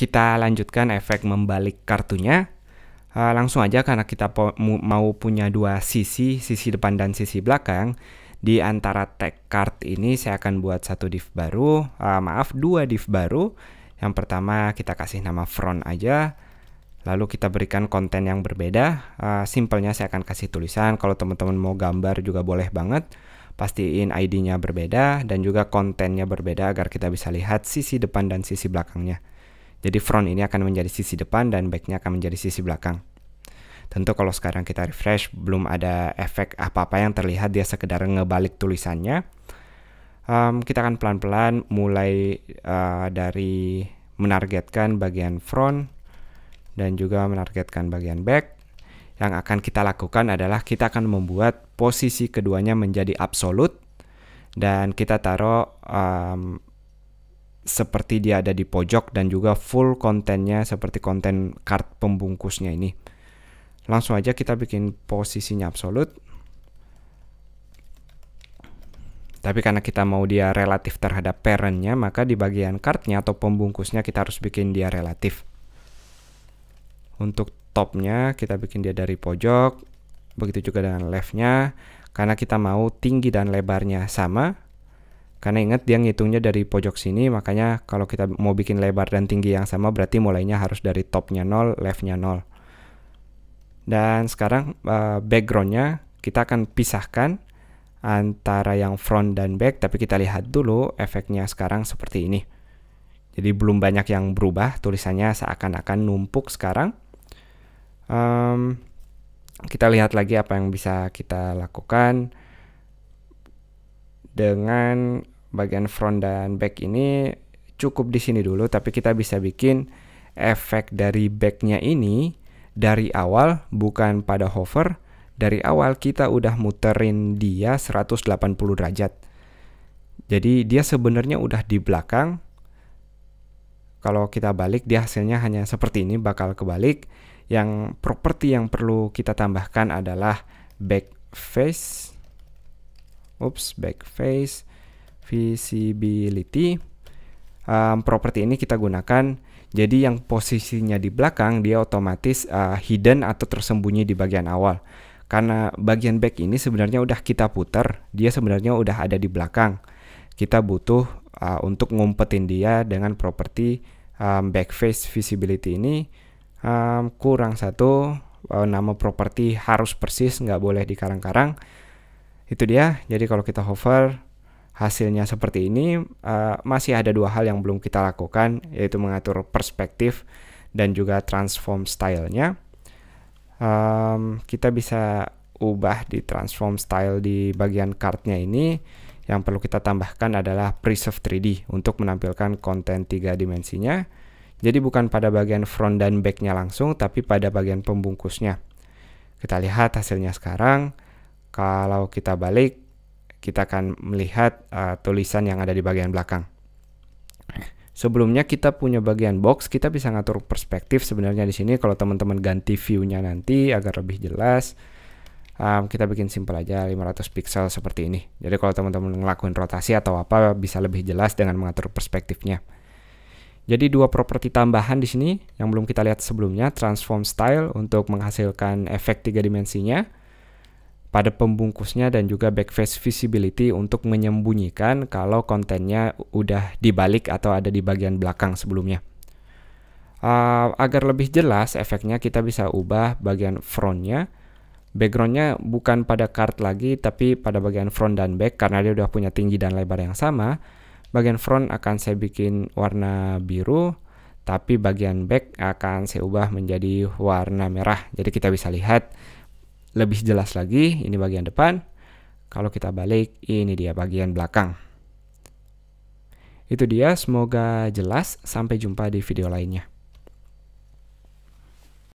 kita lanjutkan efek membalik kartunya. Uh, langsung aja karena kita po mau punya dua sisi, sisi depan dan sisi belakang. Di antara tag card ini saya akan buat satu div baru, uh, maaf dua div baru. Yang pertama kita kasih nama front aja, lalu kita berikan konten yang berbeda. Uh, simpelnya saya akan kasih tulisan, kalau teman-teman mau gambar juga boleh banget. Pastiin ID-nya berbeda dan juga kontennya berbeda agar kita bisa lihat sisi depan dan sisi belakangnya. Jadi front ini akan menjadi sisi depan dan backnya akan menjadi sisi belakang. Tentu kalau sekarang kita refresh, belum ada efek apa-apa yang terlihat, dia sekedar ngebalik tulisannya. Um, kita akan pelan-pelan mulai uh, dari menargetkan bagian front dan juga menargetkan bagian back. Yang akan kita lakukan adalah kita akan membuat posisi keduanya menjadi absolut dan kita taruh um, seperti dia ada di pojok dan juga full kontennya seperti konten card pembungkusnya ini. Langsung aja kita bikin posisinya absolut. Tapi karena kita mau dia relatif terhadap parentnya, maka di bagian cardnya atau pembungkusnya kita harus bikin dia relatif. Untuk topnya kita bikin dia dari pojok, begitu juga dengan leftnya, karena kita mau tinggi dan lebarnya sama, karena ingat dia ngitungnya dari pojok sini, makanya kalau kita mau bikin lebar dan tinggi yang sama berarti mulainya harus dari topnya 0, leftnya 0. Dan sekarang eh, backgroundnya kita akan pisahkan antara yang front dan back, tapi kita lihat dulu efeknya sekarang seperti ini. Jadi belum banyak yang berubah, tulisannya seakan-akan numpuk sekarang. Um, kita lihat lagi apa yang bisa kita lakukan dengan bagian front dan back ini cukup di sini dulu tapi kita bisa bikin efek dari backnya ini dari awal bukan pada hover dari awal kita udah muterin dia 180 derajat jadi dia sebenarnya udah di belakang kalau kita balik dia hasilnya hanya seperti ini bakal kebalik yang properti yang perlu kita tambahkan adalah back face oops back face visibility um, properti ini kita gunakan jadi yang posisinya di belakang dia otomatis uh, hidden atau tersembunyi di bagian awal karena bagian back ini sebenarnya udah kita putar dia sebenarnya udah ada di belakang kita butuh uh, untuk ngumpetin dia dengan properti um, back face visibility ini um, kurang satu uh, nama properti harus persis nggak boleh dikarang-karang itu dia jadi kalau kita hover hasilnya seperti ini, uh, masih ada dua hal yang belum kita lakukan, yaitu mengatur perspektif dan juga transform stylenya. Um, kita bisa ubah di transform style di bagian cardnya ini. Yang perlu kita tambahkan adalah preserve 3D untuk menampilkan konten tiga dimensinya. Jadi bukan pada bagian front dan backnya langsung, tapi pada bagian pembungkusnya. Kita lihat hasilnya sekarang. Kalau kita balik, kita akan melihat uh, tulisan yang ada di bagian belakang. Sebelumnya kita punya bagian box, kita bisa ngatur perspektif sebenarnya di sini. Kalau teman-teman ganti view-nya nanti agar lebih jelas, um, kita bikin simple aja 500 pixel seperti ini. Jadi kalau teman-teman ngelakuin rotasi atau apa bisa lebih jelas dengan mengatur perspektifnya. Jadi dua properti tambahan di sini yang belum kita lihat sebelumnya, transform style untuk menghasilkan efek tiga dimensinya pada pembungkusnya dan juga backface visibility untuk menyembunyikan kalau kontennya udah dibalik atau ada di bagian belakang sebelumnya. Uh, agar lebih jelas efeknya kita bisa ubah bagian frontnya, backgroundnya bukan pada card lagi tapi pada bagian front dan back karena dia udah punya tinggi dan lebar yang sama. Bagian front akan saya bikin warna biru, tapi bagian back akan saya ubah menjadi warna merah. Jadi kita bisa lihat lebih jelas lagi, ini bagian depan. Kalau kita balik, ini dia bagian belakang. Itu dia, semoga jelas. Sampai jumpa di video lainnya.